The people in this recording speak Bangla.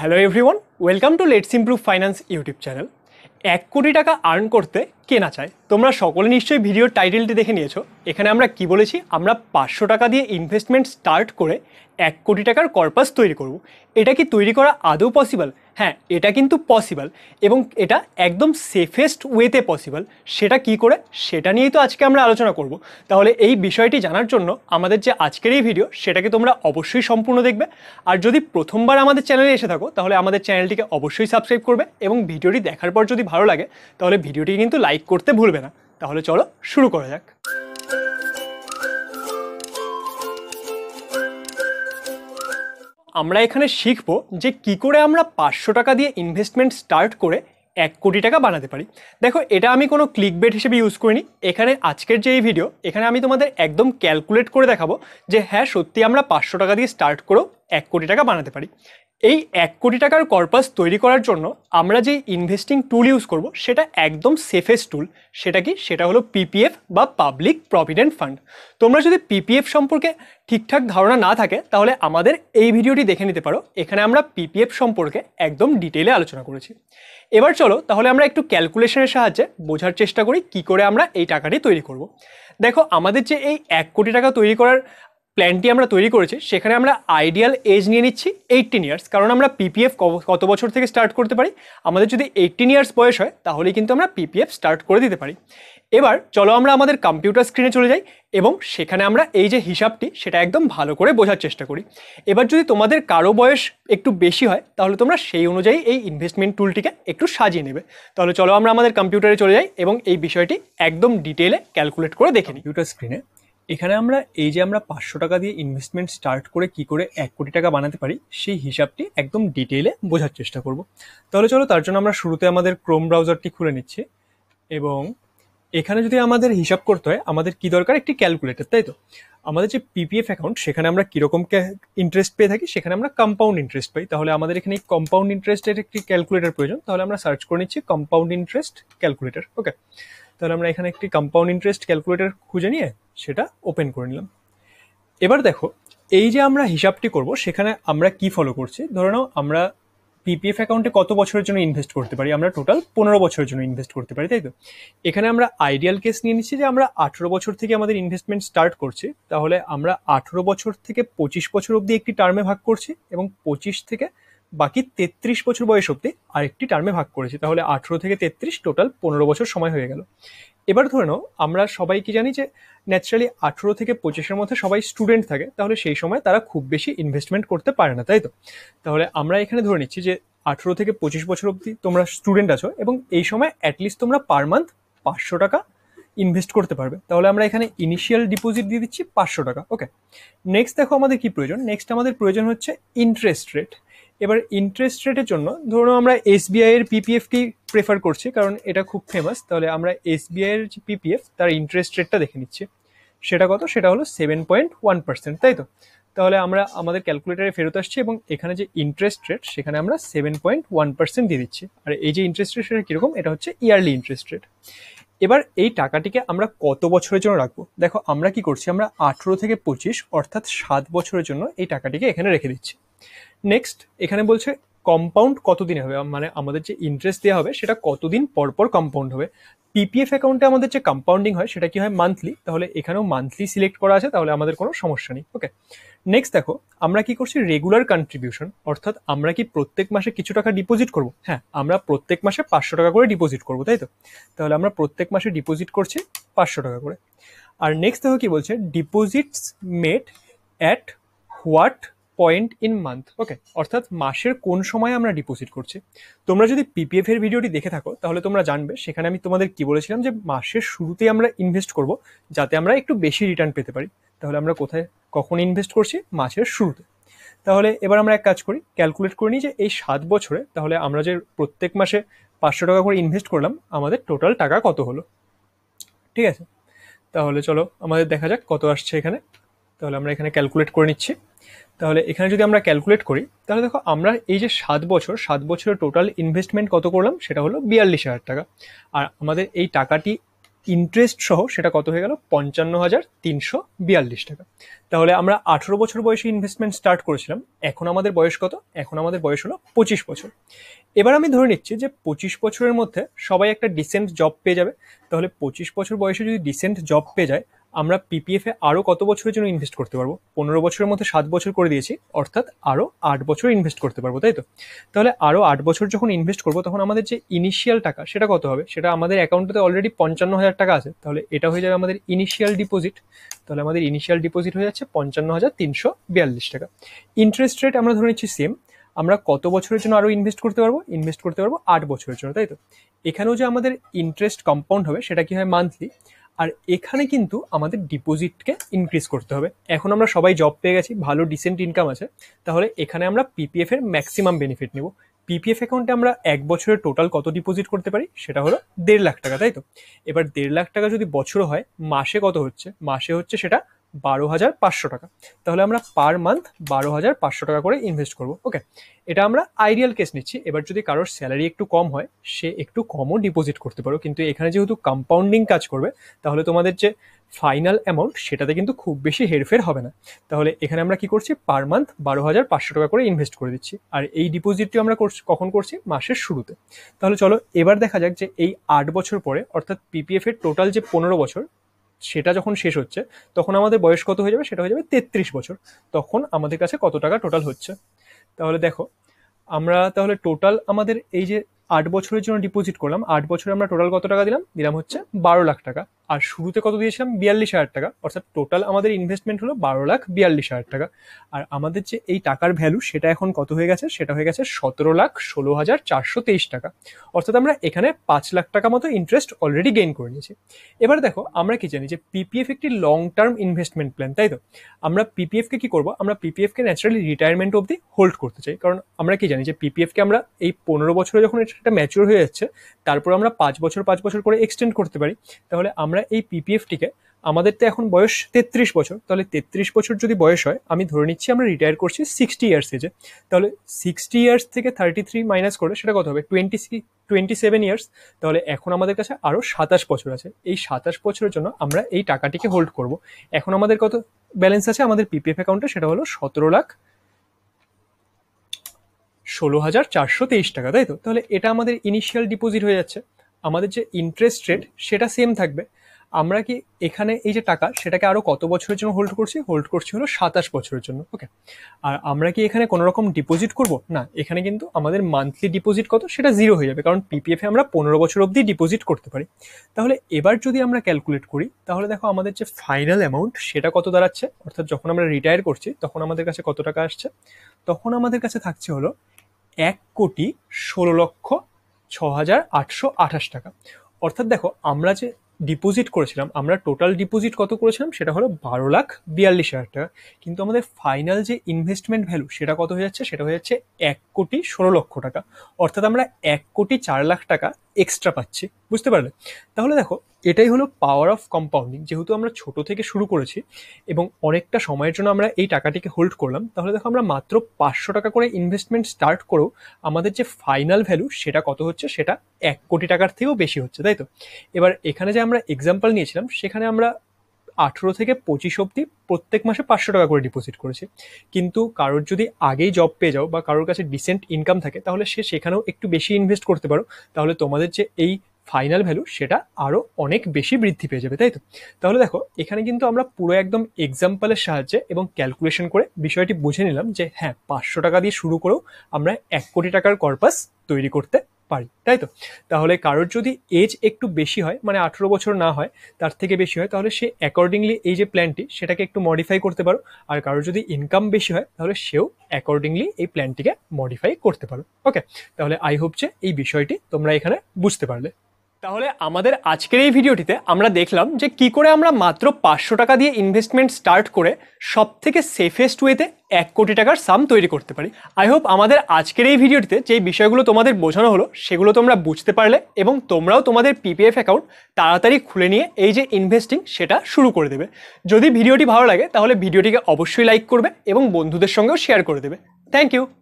Hello everyone welcome to let's improve finance YouTube channel এক কোটি টাকা আর্ন করতে কে না চায় তোমরা সকলে নিশ্চয়ই ভিডিওর টাইটেলটি দেখে নিয়েছো এখানে আমরা কি বলেছি আমরা পাঁচশো টাকা দিয়ে ইনভেস্টমেন্ট স্টার্ট করে এক কোটি টাকার কর্পাস তৈরি করব। এটা কি তৈরি করা আদৌ পসিবল হ্যাঁ এটা কিন্তু পসিবল এবং এটা একদম সেফেস্ট ওয়েতে পসিবল সেটা কি করে সেটা নিয়েই তো আজকে আমরা আলোচনা করব তাহলে এই বিষয়টি জানার জন্য আমাদের যে আজকের এই ভিডিও সেটাকে তোমরা অবশ্যই সম্পূর্ণ দেখবে আর যদি প্রথমবার আমাদের চ্যানেলে এসে থাকো তাহলে আমাদের চ্যানেলটিকে অবশ্যই সাবস্ক্রাইব করবে এবং ভিডিওটি দেখার পর যদি ভালো লাগে তাহলে ভিডিওটি কিন্তু লাইক লাইক করতে ভুলবে না তাহলে চলো শুরু করা যাক আমরা এখানে শিখব যে কি করে আমরা পাঁচশো টাকা দিয়ে ইনভেস্টমেন্ট স্টার্ট করে এক কোটি টাকা বানাতে পারি দেখো এটা আমি কোনো ক্লিক বেট হিসেবে ইউজ করিনি এখানে আজকের যে এই ভিডিও এখানে আমি তোমাদের একদম ক্যালকুলেট করে দেখাবো যে হ্যাঁ সত্যি আমরা পাঁচশো টাকা দিয়ে স্টার্ট করেও এক কোটি টাকা বানাতে পারি এই এক কোটি টাকার কর্পাস তৈরি করার জন্য আমরা যে ইনভেস্টিং টুল ইউজ করব সেটা একদম সেফেস্ট টুল সেটা কি সেটা হলো পিপিএফ বা পাবলিক প্রভিডেন্ট ফান্ড তোমরা যদি পিপিএফ সম্পর্কে ঠিকঠাক ধারণা না থাকে তাহলে আমাদের এই ভিডিওটি দেখে নিতে পারো এখানে আমরা পিপিএফ সম্পর্কে একদম ডিটেলে আলোচনা করেছি এবার চলো তাহলে আমরা একটু ক্যালকুলেশনের সাহায্যে বোঝার চেষ্টা করি কি করে আমরা এই টাকাটি তৈরি করব। দেখো আমাদের যে এই এক কোটি টাকা তৈরি করার প্ল্যানটি আমরা তৈরি করেছি সেখানে আমরা আইডিয়াল এজ নিয়ে নিচ্ছি এইটিন ইয়ার্স কারণ আমরা পিপিএফ কত বছর থেকে স্টার্ট করতে পারি আমাদের যদি এইটিন ইয়ার্স বয়স হয় তাহলে কিন্তু আমরা পিপিএফ স্টার্ট করে দিতে পারি এবার চলো আমরা আমাদের কম্পিউটার স্ক্রিনে চলে যাই এবং সেখানে আমরা এই যে হিসাবটি সেটা একদম ভালো করে বোঝার চেষ্টা করি এবার যদি তোমাদের কারো বয়স একটু বেশি হয় তাহলে তোমরা সেই অনুযায়ী এই ইনভেস্টমেন্ট টুলটিকে একটু সাজিয়ে নেবে তাহলে চলো আমরা আমাদের কম্পিউটারে চলে যাই এবং এই বিষয়টি একদম ডিটেলে ক্যালকুলেট করে দেখে নিই কম্পিউটার স্ক্রিনে এখানে আমরা এই যে আমরা পাঁচশো টাকা দিয়ে ইনভেস্টমেন্ট স্টার্ট করে কি করে এক কোটি টাকা বানাতে পারি সেই হিসাবটি একদম ডিটেইলে বোঝার চেষ্টা করব তাহলে চলো তার জন্য আমরা শুরুতে আমাদের ক্রোম ব্রাউজারটি খুলে নিচ্ছি এবং এখানে যদি আমাদের হিসাব করতে হয় আমাদের কি দরকার একটি ক্যালকুলেটর তাই তো আমাদের যে পিপিএফ অ্যাকাউন্ট সেখানে আমরা কীরকম ইন্টারেস্ট পেয়ে থাকি সেখানে আমরা কম্পাউন্ড ইন্টারেস্ট পাই তাহলে আমাদের এখানে কম্পাউন্ড ইন্টারেস্টের একটি ক্যালকুলেটর প্রয়োজন তাহলে আমরা সার্চ করে নিচ্ছি কম্পাউন্ড ইন্টারেস্ট ক্যালকুলেটর ওকে তাহলে আমরা এখানে একটি কম্পাউন্ড ইন্টারেস্ট ক্যালকুলেটর খুঁজে নিয়ে সেটা ওপেন করে নিলাম এবার দেখো এই যে আমরা হিসাবটি করব সেখানে আমরা কি ফলো করছি ধরে নাও আমরা পিপিএফ অ্যাকাউন্টে কত বছরের জন্য ইনভেস্ট করতে পারি আমরা টোটাল পনেরো বছরের জন্য ইনভেস্ট করতে পারি তাই তো এখানে আমরা আইডিয়াল কেস নিয়ে নিচ্ছি যে আমরা আঠেরো বছর থেকে আমাদের ইনভেস্টমেন্ট স্টার্ট করছি তাহলে আমরা আঠেরো বছর থেকে পঁচিশ বছর অবধি একটি টার্মে ভাগ করছি এবং পঁচিশ থেকে বাকি তেত্রিশ বছর বয়স অবধি আরেকটি টার্মে ভাগ করেছি তাহলে আঠেরো থেকে তেত্রিশ টোটাল পনেরো বছর সময় হয়ে গেল এবার ধরে নাও আমরা সবাই কি জানি যে ন্যাচারালি আঠেরো থেকে পঁচিশের মধ্যে সবাই স্টুডেন্ট থাকে তাহলে সেই সময় তারা খুব বেশি ইনভেস্টমেন্ট করতে পারে না তাই তো তাহলে আমরা এখানে ধরে নিচ্ছি যে আঠেরো থেকে পঁচিশ বছর অবধি তোমরা স্টুডেন্ট আছো এবং এই সময় অ্যাটলিস্ট তোমরা পার মান্থ পাঁচশো টাকা ইনভেস্ট করতে পারবে তাহলে আমরা এখানে ইনিশিয়াল ডিপোজিট দিয়ে দিচ্ছি পাঁচশো টাকা ওকে নেক্সট দেখো আমাদের কি প্রয়োজন নেক্সট আমাদের প্রয়োজন হচ্ছে ইন্টারেস্ট রেট এবার ইন্টারেস্ট রেটের জন্য ধরুন আমরা এসবিআই এর পিপিএফটি প্রেফার করছি কারণ এটা খুব ফেমাস তাহলে আমরা এসবিআই এর যে পিপিএফ তার ইন্টারেস্ট রেটটা দেখে নিচ্ছি সেটা কত সেটা হলো সেভেন পয়েন্ট ওয়ান পার্সেন্ট তাই তো তাহলে আমরা আমাদের ক্যালকুলেটারে ফেরত আসছি এবং এখানে যে ইন্টারেস্ট রেট সেখানে আমরা সেভেন পয়েন্ট ওয়ান পার্সেন্ট দিয়ে দিচ্ছি আর এই যে ইন্টারেস্ট রেট সেটা কীরকম এটা হচ্ছে ইয়ারলি ইন্টারেস্ট রেট এবার এই টাকাটিকে আমরা কত বছরের জন্য রাখবো দেখো আমরা কি করছি আমরা আঠেরো থেকে পঁচিশ অর্থাৎ সাত বছরের জন্য এই টাকাটিকে এখানে রেখে দিচ্ছি নেক্সট এখানে বলছে কম্পাউন্ড কতদিন হবে মানে আমাদের যে ইন্টারেস্ট দেওয়া হবে সেটা কতদিন পর পর কম্পাউন্ড হবে পিপিএফ অ্যাকাউন্টে আমাদের যে কম্পাউন্ডিং হয় সেটা কি হয় মান্থলি তাহলে এখানেও মান্থলি সিলেক্ট করা আছে তাহলে আমাদের কোনো সমস্যা নেই ওকে নেক্সট দেখো আমরা কি করছি রেগুলার কন্ট্রিবিউশন অর্থাৎ আমরা কি প্রত্যেক মাসে কিছু টাকা ডিপোজিট করব হ্যাঁ আমরা প্রত্যেক মাসে পাঁচশো টাকা করে ডিপোজিট করব তাই তো তাহলে আমরা প্রত্যেক মাসে ডিপোজিট করছি পাঁচশো টাকা করে আর নেক্সট দেখো কি বলছে deposits made at what point in month okay অর্থাৎ মাসের কোন সময় আমরা ডিপোজিট করছি তোমরা যদি পিপিএফ এর ভিডিওটি দেখে থাকো তাহলে তোমরা জানবে সেখানে আমি তোমাদের কি বলেছিলাম যে মাসের শুরুতেই আমরা ইনভেস্ট করব যাতে আমরা একটু বেশি রিটার্ন পেতে পারি তাহলে আমরা কোথায় কখন ইনভেস্ট করছি মাসের শুরুতে তাহলে এবার আমরা এক কাজ করি ক্যালকুলেট করে নিই যে এই সাত বছরে তাহলে আমরা যে প্রত্যেক মাসে পাঁচশো টাকা করে ইনভেস্ট করলাম আমাদের টোটাল টাকা কত হলো ঠিক আছে তাহলে চলো আমাদের দেখা যাক কত আসছে এখানে তাহলে আমরা এখানে ক্যালকুলেট করে নিচ্ছি তাহলে এখানে যদি আমরা ক্যালকুলেট করি তাহলে দেখো আমরা এই যে সাত বছর সাত বছরের টোটাল ইনভেস্টমেন্ট কত করলাম সেটা হলো বিয়াল্লিশ হাজার টাকা আর আমাদের এই টাকাটি ইন্টারেস্ট সহ সেটা কত হয়ে গেল পঞ্চান্ন হাজার তিনশো বিয়াল্লিশ টাকা তাহলে আমরা আঠেরো বছর বয়সে ইনভেস্টমেন্ট স্টার্ট করেছিলাম এখন আমাদের বয়স কত এখন আমাদের বয়স হলো পঁচিশ বছর এবার আমি ধরে নিচ্ছি যে পঁচিশ বছরের মধ্যে সবাই একটা ডিসেন্ট জব পেয়ে যাবে তাহলে পঁচিশ বছর বয়সে যদি ডিসেন্ট জব পেয়ে যায় আমরা পিপিএফে আরও কত বছরের জন্য ইনভেস্ট করতে পারবো পনেরো বছরের মধ্যে সাত বছর করে দিয়েছি অর্থাৎ আরও আট বছর ইনভেস্ট করতে পারবো তাই তো তাহলে আরও আট বছর যখন ইনভেস্ট করবো তখন আমাদের যে ইনিশিয়াল টাকা সেটা কত হবে সেটা আমাদের অ্যাকাউন্টে অলরেডি পঞ্চান্ন হাজার টাকা আছে তাহলে এটা হয়ে যাবে আমাদের ইনিশিয়াল ডিপোজিট তাহলে আমাদের ইনিশিয়াল ডিপোজিট হয়ে যাচ্ছে পঞ্চান্ন হাজার তিনশো বিয়াল্লিশ টাকা ইন্টারেস্ট রেট আমরা ধরে নিচ্ছি সেম আমরা কত বছরের জন্য আরও ইনভেস্ট করতে পারবো ইনভেস্ট করতে পারবো আট বছরের জন্য তাই তো এখানেও যে আমাদের ইন্টারেস্ট কম্পাউন্ড হবে সেটা কি হয় মান্থলি আর এখানে কিন্তু আমাদের ডিপোজিটকে ইনক্রিজ করতে হবে এখন আমরা সবাই জব পেয়ে গেছি ভালো ডিসেন্ট ইনকাম আছে তাহলে এখানে আমরা পিপিএফ এর ম্যাক্সিমাম বেনিফিট নেব পিপিএফ অ্যাকাউন্টে আমরা এক বছরে টোটাল কত ডিপোজিট করতে পারি সেটা হলো দেড় লাখ টাকা তাই তো এবার দেড় লাখ টাকা যদি বছর হয় মাসে কত হচ্ছে মাসে হচ্ছে সেটা বারো হাজার পাঁচশো টাকা তাহলে আমরা পার মান্থ বারো হাজার পাঁচশো টাকা করে ইনভেস্ট করবো ওকে এটা আমরা আইডিয়াল কেস নিচ্ছি এবার যদি কারোর স্যালারি একটু কম হয় সে একটু কমও ডিপোজিট করতে পারো কিন্তু এখানে যেহেতু কম্পাউন্ডিং কাজ করবে তাহলে তোমাদের যে ফাইনাল অ্যামাউন্ট সেটাতে কিন্তু খুব বেশি হেরফের হবে না তাহলে এখানে আমরা কি করছি পার মান্থ বারো হাজার পাঁচশো টাকা করে ইনভেস্ট করে দিচ্ছি আর এই ডিপোজিটটি আমরা কখন করছি মাসের শুরুতে তাহলে চলো এবার দেখা যাক যে এই আট বছর পরে অর্থাৎ পিপিএফ এর টোটাল যে পনেরো বছর সেটা যখন শেষ হচ্ছে তখন আমাদের বয়স কত হয়ে যাবে সেটা হয়ে যাবে তেত্রিশ বছর তখন আমাদের কাছে কত টাকা টোটাল হচ্ছে তাহলে দেখো আমরা তাহলে টোটাল আমাদের এই যে আট বছরের জন্য ডিপোজিট করলাম আট বছরে আমরা টোটাল কত টাকা দিলাম দিলাম হচ্ছে বারো লাখ টাকা আর শুরুতে কত দিয়েছিলাম বিয়াল্লিশ হাজার টাকা অর্থাৎ টোটাল আমাদের ইনভেস্টমেন্ট হলো বারো লাখ বিয়াল্লিশ হাজার টাকা আর আমাদের যে এই টাকার ভ্যালু সেটা এখন কত হয়ে গেছে সেটা হয়ে গেছে সতেরো লাখ ষোলো হাজার চারশো তেইশ টাকা অর্থাৎ আমরা এখানে পাঁচ লাখ টাকা মতো ইন্টারেস্ট অলরেডি গেইন করে নিয়েছি এবার দেখো আমরা কি জানি যে পিপিএফ একটি লং টার্ম ইনভেস্টমেন্ট প্ল্যান তাই তো আমরা পিপিএফকে কি করবো আমরা পিপিএফকে ন্যাচারালি রিটায়ারমেন্ট অবধি হোল্ড করতে চাই কারণ আমরা কি জানি যে পিপিএফকে আমরা এই পনেরো বছরে যখন এটা ম্যাচিওর হয়ে যাচ্ছে তারপর আমরা পাঁচ বছর পাঁচ বছর করে এক্সটেন্ড করতে পারি তাহলে আমরা এই পিপিএফটিকে আমাদের তো এখন বয়স তেত্রিশ বছর তাহলে তেত্রিশ বছর যদি বয়স হয় আমি ধরে নিচ্ছি আমরা রিটায়ার করছি সিক্সটি ইয়ার্স এজে তাহলে সিক্সটি ইয়ার্স থেকে থার্টি থ্রি মাইনাস করে সেটা কত হবে টোয়েন্টি টোয়েন্টি সেভেন ইয়ার্স তাহলে এখন আমাদের কাছে আরও সাতাশ বছর আছে এই সাতাশ বছরের জন্য আমরা এই টাকাটিকে হোল্ড করব এখন আমাদের কত ব্যালেন্স আছে আমাদের পিপিএফ অ্যাকাউন্টে সেটা হলো সতেরো লাখ ষোলো হাজার চারশো তেইশ টাকা তাই তো তাহলে এটা আমাদের ইনিশিয়াল ডিপোজিট হয়ে যাচ্ছে আমাদের যে ইন্টারেস্ট রেট সেটা সেম থাকবে আমরা কি এখানে এই যে টাকা সেটাকে আরও কত বছরের জন্য হোল্ড করছি হোল্ড করছি হলো সাতাশ বছরের জন্য ওকে আর আমরা কি এখানে কোনো রকম ডিপোজিট করব না এখানে কিন্তু আমাদের মান্থলি ডিপোজিট কত সেটা জিরো হয়ে যাবে কারণ পিপিএফে আমরা পনেরো বছর অবধি ডিপোজিট করতে পারি তাহলে এবার যদি আমরা ক্যালকুলেট করি তাহলে দেখো আমাদের যে ফাইনাল অ্যামাউন্ট সেটা কত দাঁড়াচ্ছে অর্থাৎ যখন আমরা রিটায়ার করছি তখন আমাদের কাছে কত টাকা আসছে তখন আমাদের কাছে থাকছে হলো এক কোটি ষোলো লক্ষ ছ হাজার আটশো আঠাশ টাকা অর্থাৎ দেখো আমরা যে ডিপোজিট করেছিলাম আমরা টোটাল ডিপোজিট কত করেছিলাম সেটা হলো বারো লাখ বিয়াল্লিশ হাজার টাকা কিন্তু আমাদের ফাইনাল যে ইনভেস্টমেন্ট ভ্যালু সেটা কত হয়ে যাচ্ছে সেটা হয়ে যাচ্ছে এক কোটি ষোলো লক্ষ টাকা অর্থাৎ আমরা এক কোটি চার লাখ টাকা এক্সট্রা পাচ্ছি বুঝতে পারলে তাহলে দেখো এটাই হলো পাওয়ার অফ কম্পাউন্ডিং যেহেতু আমরা ছোট থেকে শুরু করেছি এবং অনেকটা সময়ের জন্য আমরা এই টাকাটিকে হোল্ড করলাম তাহলে দেখো আমরা মাত্র পাঁচশো টাকা করে ইনভেস্টমেন্ট স্টার্ট করেও আমাদের যে ফাইনাল ভ্যালু সেটা কত হচ্ছে সেটা এক কোটি টাকার থেকেও বেশি হচ্ছে তাই তো এবার এখানে যে আমরা এক্সাম্পল নিয়েছিলাম সেখানে আমরা আঠেরো থেকে পঁচিশ অবধি প্রত্যেক মাসে পাঁচশো টাকা করে ডিপোজিট করেছি কিন্তু কারোর যদি আগেই জব পেয়ে যাও বা কারোর কাছে ডিসেন্ট ইনকাম থাকে তাহলে সে সেখানেও একটু বেশি ইনভেস্ট করতে পারো তাহলে তোমাদের যে এই ফাইনাল ভ্যালু সেটা আরও অনেক বেশি বৃদ্ধি পেয়ে যাবে তাই তো তাহলে দেখো এখানে কিন্তু আমরা পুরো একদম এক্সাম্পলের সাহায্যে এবং ক্যালকুলেশন করে বিষয়টি বুঝে নিলাম যে হ্যাঁ পাঁচশো টাকা দিয়ে শুরু করেও আমরা এক কোটি টাকার কর্পাস তৈরি করতে পারি তাই তো তাহলে কারোর যদি এজ একটু বেশি হয় মানে আঠেরো বছর না হয় তার থেকে বেশি হয় তাহলে সে অ্যাকর্ডিংলি এই যে প্ল্যানটি সেটাকে একটু মডিফাই করতে পারো আর কারোর যদি ইনকাম বেশি হয় তাহলে সেও অ্যাকর্ডিংলি এই প্ল্যানটিকে মডিফাই করতে পারো ওকে তাহলে আই হোপ যে এই বিষয়টি তোমরা এখানে বুঝতে পারলে তাহলে আমাদের আজকের এই ভিডিওটিতে আমরা দেখলাম যে কি করে আমরা মাত্র পাঁচশো টাকা দিয়ে ইনভেস্টমেন্ট স্টার্ট করে সব থেকে সেফেস্ট ওয়েতে এক কোটি টাকার সাম তৈরি করতে পারি আই হোপ আমাদের আজকের এই ভিডিওটিতে যে বিষয়গুলো তোমাদের বোঝানো হলো সেগুলো তোমরা বুঝতে পারলে এবং তোমরাও তোমাদের পিপিএফ অ্যাকাউন্ট তাড়াতাড়ি খুলে নিয়ে এই যে ইনভেস্টিং সেটা শুরু করে দেবে যদি ভিডিওটি ভালো লাগে তাহলে ভিডিওটিকে অবশ্যই লাইক করবে এবং বন্ধুদের সঙ্গেও শেয়ার করে দেবে থ্যাংক ইউ